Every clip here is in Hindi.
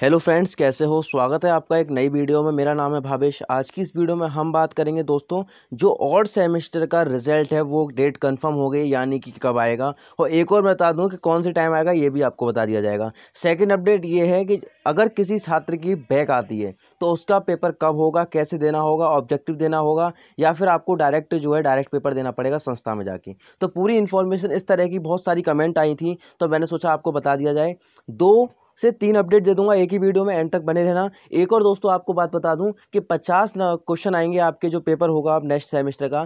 हेलो फ्रेंड्स कैसे हो स्वागत है आपका एक नई वीडियो में मेरा नाम है भावेश आज की इस वीडियो में हम बात करेंगे दोस्तों जो और सेमेस्टर का रिजल्ट है वो डेट कंफर्म हो गई यानी कि कब आएगा और एक और बता दूं कि कौन से टाइम आएगा ये भी आपको बता दिया जाएगा सेकंड अपडेट ये है कि अगर किसी छात्र की बैक आती है तो उसका पेपर कब होगा कैसे देना होगा ऑब्जेक्टिव देना होगा या फिर आपको डायरेक्ट जो है डायरेक्ट पेपर देना पड़ेगा संस्था में जाके तो पूरी इन्फॉर्मेशन इस तरह की बहुत सारी कमेंट आई थी तो मैंने सोचा आपको बता दिया जाए दो से तीन अपडेट दे दूंगा एक ही वीडियो में एंड तक बने रहना एक और दोस्तों आपको बात बता दूं कि 50 क्वेश्चन आएंगे आपके जो पेपर होगा आप नेक्स्ट सेमेस्टर का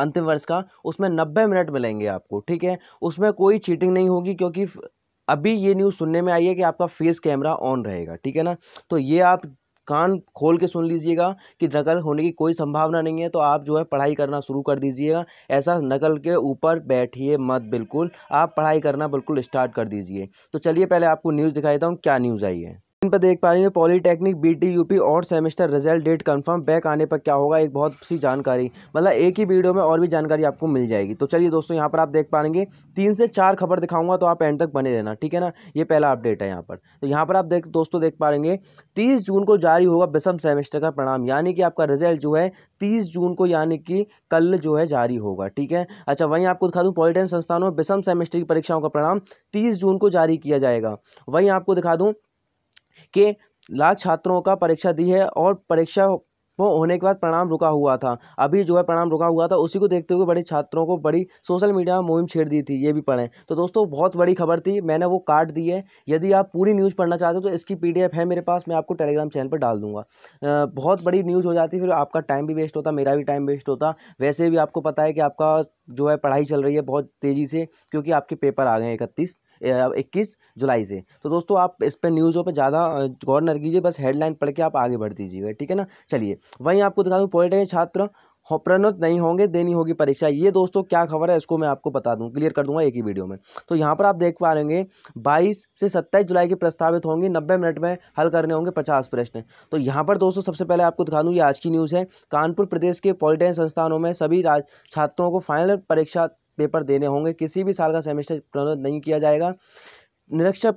अंतिम वर्ष का उसमें 90 मिनट मिलेंगे आपको ठीक है उसमें कोई चीटिंग नहीं होगी क्योंकि अभी ये न्यूज़ सुनने में आई है कि आपका फेस कैमरा ऑन रहेगा ठीक है ना तो ये आप कान खोल के सुन लीजिएगा कि नकल होने की कोई संभावना नहीं है तो आप जो है पढ़ाई करना शुरू कर दीजिएगा ऐसा नकल के ऊपर बैठिए मत बिल्कुल आप पढ़ाई करना बिल्कुल स्टार्ट कर दीजिए तो चलिए पहले आपको न्यूज़ दिखाई देता हूँ क्या न्यूज़ आई है पर देख पा रही हूँ पॉलीटेक्निक बीटी यूपी और semester result date confirm back आने पर क्या होगा एक बहुत सी जानकारी मतलब एक ही वीडियो में और भी जानकारी आपको मिल जाएगी तो चलिए दोस्तों यहाँ पर आप देख पाएंगे तीन से चार खबर दिखाऊंगा तो आप एंड तक बने रहना ठीक है ना ये पहला अपडेट है यहाँ पर तो यहाँ पर आप देख दोस्तों देख पाएंगे तीस जून को जारी होगा विषम सेमेस्टर का परिणाम यानी कि आपका रिजल्ट जो है तीस जून को यानी कि कल जो है जारी होगा ठीक है अच्छा वहीं आपको दिखा दूँ पॉलिटेक्निक संस्थानों में विषम सेमेस्टर की परीक्षाओं का परिणाम तीस जून को जारी किया जाएगा वहीं आपको दिखा दूँ के लाख छात्रों का परीक्षा दी है और परीक्षा वो होने के बाद परिणाम रुका हुआ था अभी जो है परिणाम रुका हुआ था उसी को देखते हुए बड़े छात्रों को बड़ी सोशल मीडिया में मुहिम छेड़ दी थी ये भी पढ़ें तो दोस्तों बहुत बड़ी खबर थी मैंने वो काट दी है यदि आप पूरी न्यूज़ पढ़ना चाहते हो तो इसकी पीडीएफ है मेरे पास मैं आपको टेलीग्राम चैनल पर डाल दूंगा बहुत बड़ी न्यूज़ हो जाती फिर आपका टाइम भी वेस्ट होता मेरा भी टाइम वेस्ट होता वैसे भी आपको पता है कि आपका जो है पढ़ाई चल रही है बहुत तेज़ी से क्योंकि आपके पेपर आ गए हैं इकतीस इक्कीस जुलाई से तो दोस्तों आप इस पर न्यूज़ों पर ज़्यादा गौर न कीजिए बस हेडलाइन पढ़ के आप आगे बढ़ दीजिएगा ठीक है ना चलिए वहीं आपको दिखा दूँ पॉलिटेक्निक छात्र हो प्रणत नहीं होंगे देनी होगी परीक्षा ये दोस्तों क्या खबर है इसको मैं आपको बता दूं क्लियर कर दूंगा एक ही वीडियो में तो यहाँ पर आप देख पा रहेंगे 22 से 27 जुलाई के प्रस्तावित होंगे 90 मिनट में हल करने होंगे 50 प्रश्न तो यहाँ पर दोस्तों सबसे पहले आपको दिखा दूँ ये आज की न्यूज़ है कानपुर प्रदेश के पॉलिटेक्निक संस्थानों में सभी छात्रों को फाइनल परीक्षा पेपर देने होंगे किसी भी साल का सेमेस्टर प्रणोदित नहीं किया जाएगा निरीक्षक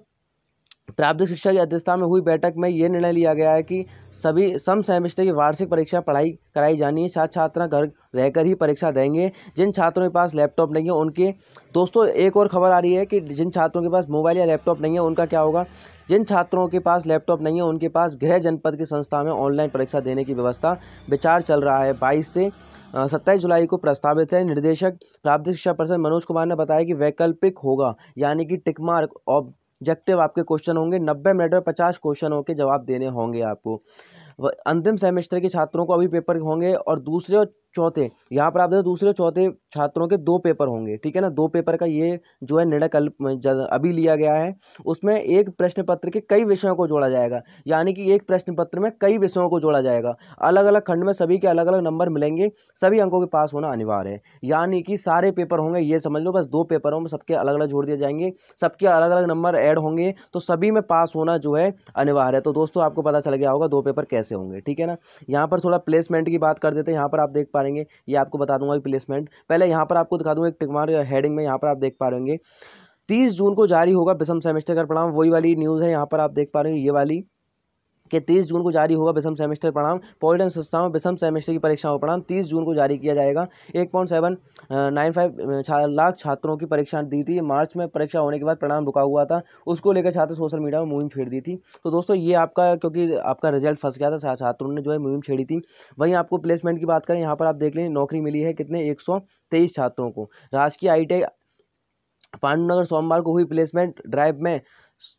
प्राप्त शिक्षा की अध्यक्षता में हुई बैठक में ये निर्णय लिया गया है कि सभी सम सेमेस्टर की वार्षिक परीक्षा पढ़ाई कराई जानी है छात्र छात्रा घर रहकर ही परीक्षा देंगे जिन छात्रों के पास लैपटॉप नहीं है उनके दोस्तों एक और खबर आ रही है कि जिन छात्रों के पास मोबाइल या लैपटॉप नहीं है उनका क्या होगा जिन छात्रों के पास लैपटॉप नहीं है उनके पास गृह जनपद की संस्था में ऑनलाइन परीक्षा देने की व्यवस्था विचार चल रहा है बाईस से सत्ताईस जुलाई को प्रस्तावित है निर्देशक प्राप्त शिक्षा परिषद मनोज कुमार ने बताया कि वैकल्पिक होगा यानी कि टिकमार्क ऑब्जेक्टिव आपके क्वेश्चन होंगे नब्बे मिनट में पचास क्वेश्चनों के जवाब देने होंगे आपको अंतिम सेमेस्टर के छात्रों को अभी पेपर होंगे और दूसरे और चौथे यहाँ पर आप देखो दूसरे चौथे छात्रों के दो पेपर होंगे ठीक है ना दो पेपर का ये जो है निर्णय कल अभी लिया गया है उसमें एक प्रश्न पत्र के कई विषयों को जोड़ा जाएगा यानी कि एक प्रश्न पत्र में कई विषयों को जोड़ा जाएगा अलग अलग खंड में सभी के अलग अलग नंबर मिलेंगे सभी अंकों के पास होना अनिवार्य है यानी कि सारे पेपर होंगे ये समझ लो बस दो पेपरों में सबके अलग अलग जोड़ दिए जाएंगे सबके अलग अलग नंबर ऐड होंगे तो सभी में पास होना जो है अनिवार्य है तो दोस्तों आपको पता चल गया होगा दो पेपर कैसे होंगे ठीक है ना यहाँ पर थोड़ा प्लेसमेंट की बात कर देते हैं यहाँ पर आप देख पा पाएंगे ये आपको बता दूंगा प्लेसमेंट पहले यहाँ पर आपको दिखा दूंगा एक टिकमार हेडिंग में यहाँ पर आप देख पा रहे तीस जून को जारी होगा विषम सेमेस्टर का परिणाम वही वाली न्यूज़ है यहाँ पर आप देख पा रहे हैं ये वाली कि तीस जून को जारी होगा विषम सेमेस्टर परिणाम पॉलिटन संस्थाओं में विषम सेमेस्टर की परीक्षाओं परिणाम तीस जून को जारी किया जाएगा एक point seven nine five lakh छात्रों की परीक्षा दी थी मार्च में परीक्षा होने के बाद परिणाम रुका हुआ था उसको लेकर छात्र सोशल मीडिया में मुहिम छेड़ दी थी तो दोस्तों ये आपका क्योंकि आपका रिजल्ट फंस गया था छात्रों ने जो है मुहिम छेड़ी थी वहीं आपको प्लेसमेंट की बात करें यहाँ पर आप देख लें नौकरी मिली है कितने एक छात्रों को राजकीय आई पांडुनगर सोमवार को हुई प्लेसमेंट ड्राइव में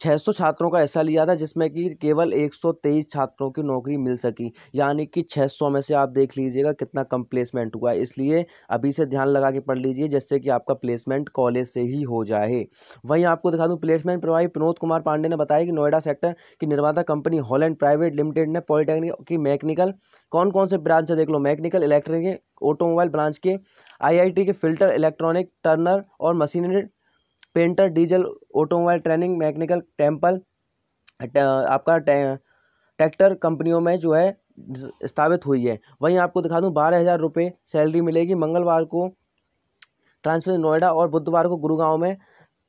छः सौ छात्रों का ऐसा लिया था जिसमें कि केवल एक सौ तेईस छात्रों की नौकरी मिल सकी यानी कि छः सौ में से आप देख लीजिएगा कितना कम प्लेसमेंट हुआ है इसलिए अभी से ध्यान लगा के पढ़ लीजिए जिससे कि आपका प्लेसमेंट कॉलेज से ही हो जाए वहीं आपको दिखा दूँ प्लेसमेंट प्रभारी विनोद कुमार पांडे ने बताया कि नोएडा सेक्टर की निर्माता कंपनी हॉलैंड प्राइवेट लिमिटेड ने पॉलिटेक्निक की मैकेनिकल कौन कौन से ब्रांच है देख लो मैकेनिकल इलेक्ट्रॉनिक ऑटोमोबाइल ब्रांच के आईआईटी के फिल्टर इलेक्ट्रॉनिक टर्नर और machinery painter diesel automobile training mechanical temple आपका ट्रैक्टर कंपनियों में जो है स्थापित हुई है वहीं आपको दिखा दूँ बारह हज़ार रुपये सैलरी मिलेगी मंगलवार को ट्रांसफर नोएडा और बुधवार को गुरुगांव में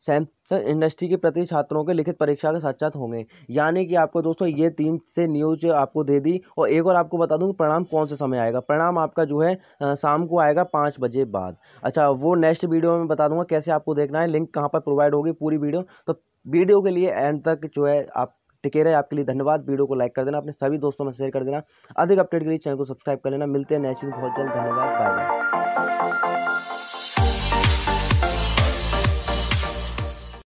सैमसंग इंडस्ट्री के प्रति छात्रों के लिखित परीक्षा के साक्षात होंगे यानी कि आपको दोस्तों ये तीन से न्यूज आपको दे दी और एक और आपको बता दूँ परिणाम कौन से समय आएगा परिणाम आपका जो है शाम को आएगा पाँच बजे बाद अच्छा वो नेक्स्ट वीडियो में बता दूंगा कैसे आपको देखना है लिंक कहाँ पर प्रोवाइड होगी पूरी वीडियो तो वीडियो के लिए एंड तक जो है आप टिके रहे आपके लिए धन्यवाद वीडियो को लाइक कर देना अपने सभी दोस्तों में शेयर कर देना अधिक अपडेट के लिए चैनल को सब्सक्राइब कर लेना मिलते हैं नेक्स्ट बहुत जल्द धन्यवाद बाय बाय